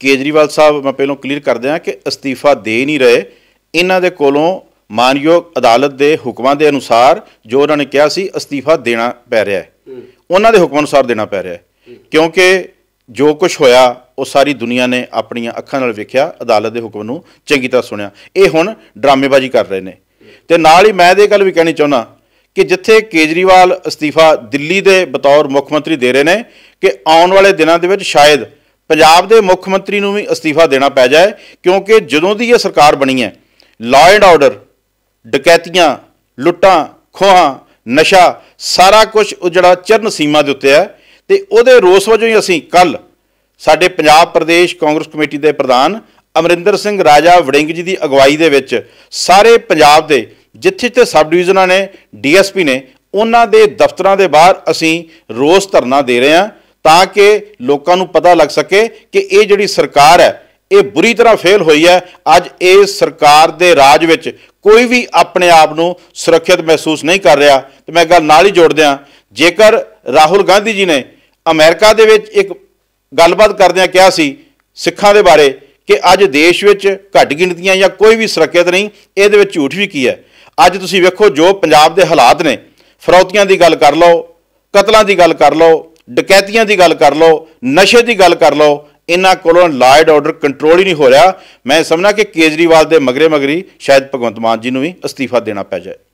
ਕੇਜਰੀਵਾਲ ਸਾਹਿਬ ਮੈਂ ਪਹਿਲਾਂ ਕਲੀਅਰ ਕਰ ਦਿਆਂ ਕਿ ਅਸਤੀਫਾ ਦੇ ਨਹੀਂ ਰਹੇ ਇਹਨਾਂ ਦੇ ਕੋਲੋਂ ਮਾਨਯੋਗ ਅਦਾਲਤ ਦੇ ਹੁਕਮਾਂ ਦੇ ਅਨੁਸਾਰ ਜੋ ਉਹਨਾਂ ਨੇ ਕਿਹਾ ਸੀ ਅਸਤੀਫਾ ਦੇਣਾ ਪੈ ਰਿਹਾ ਹੈ ਉਹਨਾਂ ਦੇ ਹੁਕਮ ਅਨੁਸਾਰ ਦੇਣਾ ਪੈ ਰਿਹਾ ਹੈ ਕਿਉਂਕਿ ਜੋ ਕੁਝ ਹੋਇਆ ਉਹ ਸਾਰੀ ਦੁਨੀਆ ਨੇ ਆਪਣੀਆਂ ਅੱਖਾਂ ਨਾਲ ਵੇਖਿਆ ਅਦਾਲਤ ਦੇ ਹੁਕਮ ਨੂੰ ਚੰਗੀ ਤਰ੍ਹਾਂ ਸੁਣਿਆ ਇਹ ਹੁਣ ਡਰਾਮੇਬਾਜ਼ੀ ਕਰ ਰਹੇ ਨੇ ਤੇ ਨਾਲ ਹੀ ਮੈਂ ਇਹ ਗੱਲ ਵੀ ਕਹਿਣੀ ਚਾਹੁੰਦਾ ਕਿ ਜਿੱਥੇ ਕੇਜਰੀਵਾਲ ਅਸਤੀਫਾ ਦਿੱਲੀ ਦੇ ਬਤੌਰ ਮੁੱਖ ਮੰਤਰੀ ਦੇ ਰਹੇ ਨੇ ਕਿ ਆਉਣ ਵਾਲੇ ਦਿਨਾਂ ਦੇ ਵਿੱਚ ਸ਼ਾਇਦ ਪੰਜਾਬ ਦੇ ਮੁੱਖ ਮੰਤਰੀ ਨੂੰ ਵੀ ਅਸਤੀਫਾ ਦੇਣਾ ਪੈ ਜਾਏ ਕਿਉਂਕਿ ਜਦੋਂ ਦੀ ਇਹ ਸਰਕਾਰ ਬਣੀ ਹੈ ਲਾਅ ਐਂਡ ਆਰਡਰ ਡਕੈਤੀਆਂ ਲੁੱਟਾਂ ਖੋਹਾਂ ਨਸ਼ਾ ਸਾਰਾ ਕੁਝ ਉਹ ਜਿਹੜਾ ਚਰਨ ਸੀਮਾ ਦੇ ਉੱਤੇ ਹੈ ਤੇ ਉਹਦੇ ਰੋਸ ਵਜੋਂ ਹੀ ਅਸੀਂ ਕੱਲ ਸਾਡੇ ਪੰਜਾਬ ਪ੍ਰਦੇਸ਼ ਕਾਂਗਰਸ ਕਮੇਟੀ ਦੇ ਪ੍ਰਧਾਨ ਅਮਰਿੰਦਰ ਸਿੰਘ ਰਾਜਾ ਵੜਿੰਗ ਜੀ ਦੀ ਅਗਵਾਈ ਦੇ ਵਿੱਚ ਸਾਰੇ ਪੰਜਾਬ ਦੇ ਜਿੱਥੇ ਜਿੱਥੇ ਸਬ ਡਿਵੀਜ਼ਨਾਂ ਨੇ ਡੀਐਸਪੀ ਨੇ ਉਹਨਾਂ ਦੇ ਦਫ਼ਤਰਾਂ ਦੇ ਬਾਹਰ ਅਸੀਂ ਰੋਸ ਧਰਨਾ ਦੇ ਰਹੇ ਹਾਂ ਤਾਂ ਕਿ ਲੋਕਾਂ ਨੂੰ ਪਤਾ ਲੱਗ ਸਕੇ ਕਿ ਇਹ ਜਿਹੜੀ ਸਰਕਾਰ ਹੈ ਇਹ ਬੁਰੀ ਤਰ੍ਹਾਂ ਫੇਲ ਹੋਈ ਹੈ ਅੱਜ ਇਸ ਸਰਕਾਰ ਦੇ ਰਾਜ ਵਿੱਚ ਕੋਈ ਵੀ ਆਪਣੇ ਆਪ ਨੂੰ ਸੁਰੱਖਿਅਤ ਮਹਿਸੂਸ ਨਹੀਂ ਕਰ ਰਿਹਾ ਤੇ ਮੈਂ ਗੱਲ ਨਾਲ ਹੀ ਜੋੜ ਦਿਆਂ ਜੇਕਰ ਰਾਹੁਲ ਗਾਂਧੀ ਜੀ ਨੇ ਅਮਰੀਕਾ ਦੇ ਵਿੱਚ ਇੱਕ ਗੱਲਬਾਤ ਕਰਦਿਆਂ ਕਿਹਾ ਸੀ ਸਿੱਖਾਂ ਦੇ ਬਾਰੇ ਕਿ ਅੱਜ ਦੇਸ਼ ਵਿੱਚ ਘੱਟ ਗਿਣਤੀਆਂ ਜਾਂ ਕੋਈ ਵੀ ਸੁਰੱਖਿਅਤ ਨਹੀਂ ਇਹਦੇ ਵਿੱਚ ਝੂਠ ਵੀ ਕੀ ਹੈ ਅੱਜ ਤੁਸੀਂ ਵੇਖੋ ਜੋ ਪੰਜਾਬ ਦੇ ਹਾਲਾਤ ਨੇ ਫਰੌਤੀਆਂ ਦੀ ਗੱਲ ਕਰ ਲਓ ਕਤਲਾਂ ਦੀ ਗੱਲ ਕਰ ਲਓ ਡਕੈਤੀਆਂ ਦੀ ਗੱਲ ਕਰ ਲਓ ਨਸ਼ੇ ਦੀ ਗੱਲ ਕਰ ਲਓ ਇਹਨਾਂ ਕੋਲੋਂ ਲਾਇਡ ਆਰਡਰ ਕੰਟਰੋਲ ਹੀ ਨਹੀਂ ਹੋ ਰਿਹਾ ਮੈਂ ਸਮਝਣਾ ਕਿ ਕੇਜਰੀਵਾਲ ਦੇ ਮਗਰੇ ਮਗਰੀ ਸ਼ਾਇਦ ਭਗਵੰਤ ਮਾਨ ਜੀ ਨੂੰ ਵੀ ਅਸਤੀਫਾ ਦੇਣਾ ਪੈ ਜਾਏ